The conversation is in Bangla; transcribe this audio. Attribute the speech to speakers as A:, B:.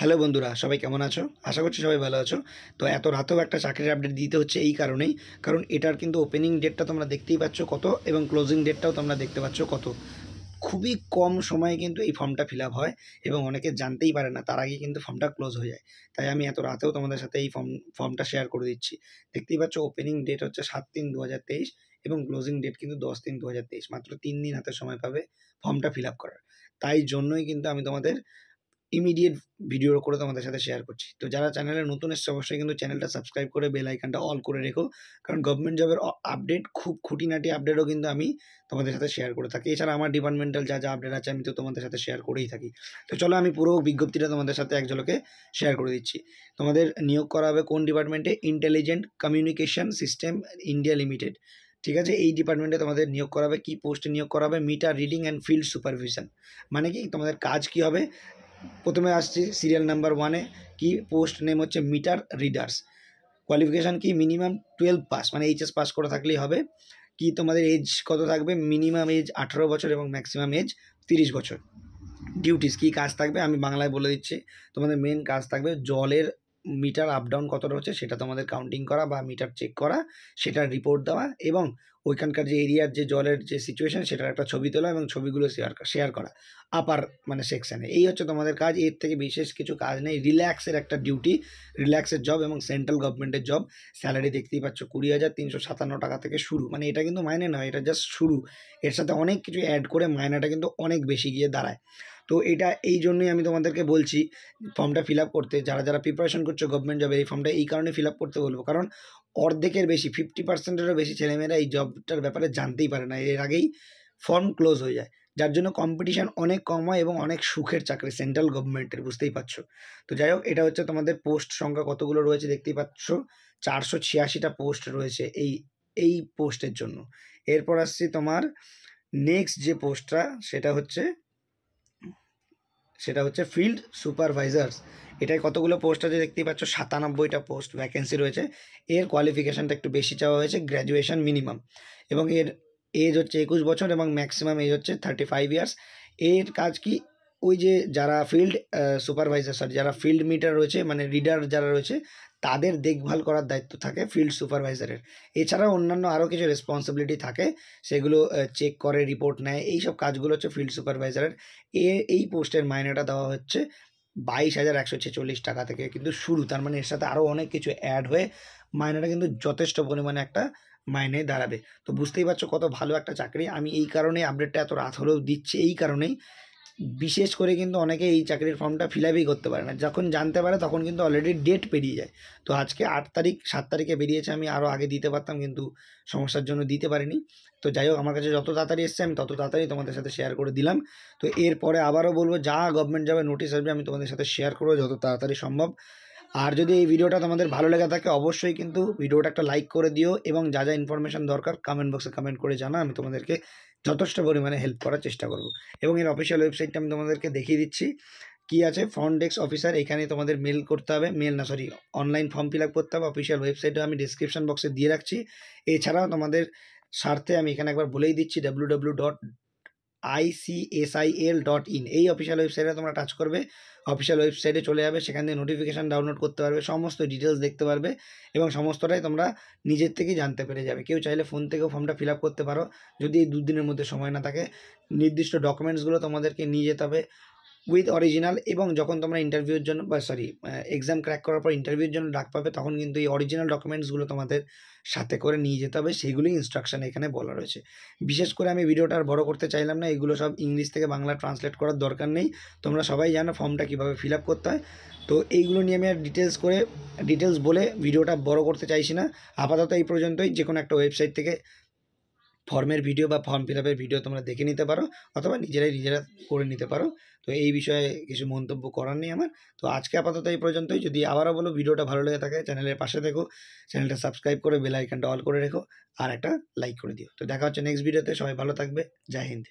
A: হ্যালো বন্ধুরা সবাই কেমন আছো আশা করছি সবাই ভালো আছো তো এত রাতেও একটা চাকরির আপডেট দিতে হচ্ছে এই কারণেই কারণ এটার কিন্তু ওপেনিং ডেটটা তোমরা দেখতেই পাচ্ছ কত এবং ক্লোজিং ডেটটাও তোমরা দেখতে পাচ্ছ কত খুবই কম সময়ে কিন্তু এই ফর্মটা ফিল হয় এবং অনেকে জানতেই পারে না তার আগে কিন্তু ফর্মটা ক্লোজ হয়ে যায় তাই আমি এত রাতেও তোমাদের সাথে এই ফর্ম ফর্মটা শেয়ার করে দিচ্ছি দেখতেই পাচ্ছ ওপেনিং ডেট হচ্ছে সাত তিন দু এবং ক্লোজিং ডেট কিন্তু দশ তিন দু মাত্র তিন দিন হাতে সময় পাবে ফর্মটা ফিল করার তাই জন্যই কিন্তু আমি তোমাদের ইমিডিয়েট ভিডিও করে তোমাদের সাথে শেয়ার করছি তো যারা চ্যানেলে নতুন এসছে অবশ্যই কিন্তু চ্যানেলটা সাবস্ক্রাইব করে বেল আইকনটা অল করে রেখো কারণ গভর্নমেন্ট জবের আপডেট খুব খুঁটিনাটি আপডেটও কিন্তু আমি তোমাদের সাথে শেয়ার করে থাকি এছাড়া আমার ডিপার্টমেন্টাল যা যা আপডেট আছে আমি তো তোমাদের সাথে শেয়ার করেই থাকি তো চলো আমি পুরো বিজ্ঞপ্তিটা তোমাদের সাথে একজনকে শেয়ার করে দিচ্ছি তোমাদের নিয়োগ করা হবে কোন ডিপার্টমেন্টে intelligent communication system India limited ঠিক আছে এই ডিপার্টমেন্টে তোমাদের নিয়োগ করাবে কি পোস্টে নিয়োগ করাবে meter reading and field supervision মানে কি তোমাদের কাজ কি হবে প্রথমে আসছে সিরিয়াল নাম্বার ওয়ানে কি পোস্ট নেম হচ্ছে মিটার রিডার্স কোয়ালিফিকেশান কি মিনিমাম টুয়েলভ পাস মানে এইচএস পাস করে থাকলেই হবে কি তোমাদের এজ কত থাকবে মিনিমাম এজ আঠেরো বছর এবং ম্যাক্সিমাম এজ তিরিশ বছর ডিউটিস কী কাজ থাকবে আমি বাংলায় বলে দিচ্ছি তোমাদের মেন কাজ থাকবে জলের মিটার আপ ডাউন কতটা হচ্ছে সেটা তোমাদের কাউন্টিং করা বা মিটার চেক করা সেটার রিপোর্ট দেওয়া এবং ওইখানকার যে এরিয়ার যে জলের যে সিচুয়েশান সেটার একটা ছবি তোলা এবং ছবিগুলো শেয়ার শেয়ার করা আপার মানে সেকশানে এই হচ্ছে তোমাদের কাজ এর থেকে বিশেষ কিছু কাজ নেই রিল্যাক্সের একটা ডিউটি রিল্যাক্সের জব এবং সেন্ট্রাল গভর্নমেন্টের জব স্যালারি দেখতেই পাচ্ছ কুড়ি হাজার তিনশো সাতান্ন টাকা থেকে শুরু মানে এটা কিন্তু মাইনে নয় এটা জাস্ট শুরু এর সাথে অনেক কিছু অ্যাড করে মাইনেটা কিন্তু অনেক বেশি গিয়ে দাঁড়ায় তো এটা এই জন্যই আমি তোমাদেরকে বলছি ফর্মটা ফিল করতে যারা যারা প্রিপারেশন করছো গভর্নমেন্ট জবের এই ফর্মটা এই কারণে ফিল করতে বলবো কারণ অর্ধেকের বেশি ফিফটি পার্সেন্টেরও বেশি ছেলেমেয়েরা এই জবটার ব্যাপারে জানতেই পারে না এর আগেই ফর্ম ক্লোজ হয়ে যায় যার জন্য কম্পিটিশান অনেক কম হয় এবং অনেক সুখের চাকরি সেন্ট্রাল গভর্নমেন্টের বুঝতেই পারছো তো যাই হোক এটা হচ্ছে তোমাদের পোস্ট সংখ্যা কতগুলো রয়েছে দেখতেই পাচ্ছ চারশো ছিয়াশিটা পোস্ট রয়েছে এই এই পোস্টের জন্য এরপর আসছি তোমার নেক্সট যে পোস্টটা সেটা হচ্ছে সেটা হচ্ছে ফিল্ড সুপারভাইজার্স এটায় কতগুলো পোস্ট আছে দেখতেই পাচ্ছ সাতানব্বইটা পোস্ট ভ্যাকেন্সি রয়েছে এর কোয়ালিফিকেশানটা একটু বেশি চাওয়া হয়েছে গ্র্যাজুয়েশন মিনিমাম এবং এর এজ হচ্ছে একুশ বছর এবং ম্যাক্সিমাম এজ হচ্ছে থার্টি ফাইভ ইয়ার্স এর কাজ কি ওই যে যারা ফিল্ড সুপারভাইজার সরি যারা ফিল্ড মিটার রয়েছে মানে রিডার যারা রয়েছে তাদের দেখভাল করার দায়িত্ব থাকে ফিল্ড সুপারভাইজারের এছাড়া অন্যান্য আরও কিছু রেসপন্সিবিলিটি থাকে সেগুলো চেক করে রিপোর্ট নেয় এই সব কাজগুলো হচ্ছে ফিল্ড সুপারভাইজারের এ এই পোস্টের মাইনেটা দেওয়া হচ্ছে বাইশ হাজার একশো ছেচল্লিশ টাকা থেকে কিন্তু শুরু তার মানে এর সাথে আরও অনেক কিছু অ্যাড হয়ে মাইনেটা কিন্তু যথেষ্ট পরিমাণে একটা মাইনে দাঁড়াবে তো বুঝতেই পারছো কত ভালো একটা চাকরি আমি এই কারণে আপডেটটা এত রাত হলেও দিচ্ছি এই কারণেই বিশেষ করে কিন্তু অনেকে এই চাকরির ফর্মটা ফিল আপই করতে পারে না যখন জানতে পারে তখন কিন্তু অলরেডি ডেট পেরিয়ে যায় তো আজকে আট তারিখ সাত তারিখে বেরিয়েছে আমি আরও আগে দিতে পারতাম কিন্তু সমস্যার জন্য দিতে পারিনি তো যাই হোক আমার কাছে যত তাড়াতাড়ি এসছে আমি তত তাড়াতাড়ি তোমাদের সাথে শেয়ার করে দিলাম তো এরপরে আবারও বলবো যা গভর্নমেন্ট যাবে নোটিশ আসবে আমি তোমাদের সাথে শেয়ার করবো যত তাড়াতাড়ি সম্ভব আর যদি এই ভিডিওটা তোমাদের ভালো লেগে থাকে অবশ্যই কিন্তু ভিডিওটা একটা লাইক করে দিও এবং যা যা ইনফরমেশান দরকার কমেন্ট বক্সে কমেন্ট করে জানা আমি তোমাদেরকে যথেষ্ট পরিমাণে হেল্প করার চেষ্টা করব এবং এর অফিসিয়াল ওয়েবসাইটটা আমি তোমাদেরকে দেখিয়ে দিচ্ছি কি আছে ফ্রন্ট ডেস্ক অফিসার এখানে তোমাদের মেল করতে হবে মেল না সরি অনলাইন ফর্ম ফিল করতে হবে অফিসিয়াল ওয়েবসাইটও আমি ডিসক্রিপশান বক্সে দিয়ে রাখছি এছাড়াও তোমাদের স্বার্থে আমি এখানে একবার বলেই দিচ্ছি ডাব্লু আইসিএসআইএল ডট ইন এই অফিসিয়াল ওয়েবসাইটে তোমরা টাচ করবে অফিসিয়াল ওয়েবসাইটে চলে যাবে সেখান থেকে নোটিফিকেশান ডাউনলোড করতে পারবে সমস্ত ডিটেলস দেখতে পারবে এবং সমস্তটাই তোমরা নিজের থেকেই জানতে পেরে যাবে কেউ চাইলে ফোন থেকেও ফর্মটা ফিল করতে পারো যদি এই দুদিনের মধ্যে সময় না থাকে নির্দিষ্ট ডকুমেন্টসগুলো তোমাদেরকে নিয়ে যেতে হবে উইথ অরিজিনাল এবং যখন তোমরা ইন্টারভিউর জন্য বা সরি এক্সাম ক্র্যাক করার পর ইন্টারভিউর জন্য ডাক পাবে তখন কিন্তু এই অরিজিনাল ডকুমেন্টসগুলো তোমাদের সাথে করে নিয়ে যেতে হবে সেইগুলোই ইনস্ট্রাকশান এখানে বলা রয়েছে বিশেষ করে আমি ভিডিওটা আর বড়ো করতে চাইলাম না এগুলো সব ইংলিশ থেকে বাংলা ট্রান্সলেট করার দরকার নেই তোমরা সবাই জানো ফর্মটা কীভাবে ফিল করতে হয় তো এইগুলো নিয়ে আমি আর ডিটেলস করে ডিটেলস বলে ভিডিওটা বড় করতে চাইছি না আপাতত এই পর্যন্তই যে কোনো একটা ওয়েবসাইট থেকে ফর্মের ভিডিও বা ফর্ম ফিল ভিডিও তোমরা দেখে নিতে পারো অথবা নিজেরাই নিজেরা করে নিতে পারো তো এই বিষয়ে কিছু মন্তব্য করার নেই আমার তো আজকে আপাতত এই পর্যন্তই যদি আবারও বলো ভিডিওটা ভালো লেগে থাকে চ্যানেলের পাশে দেখো চ্যানেলটা সাবস্ক্রাইব করে বেল অল করে রেখো আর একটা লাইক করে দিও তো দেখা হচ্ছে নেক্সট ভিডিওতে সবাই ভালো থাকবে জয় হিন্দ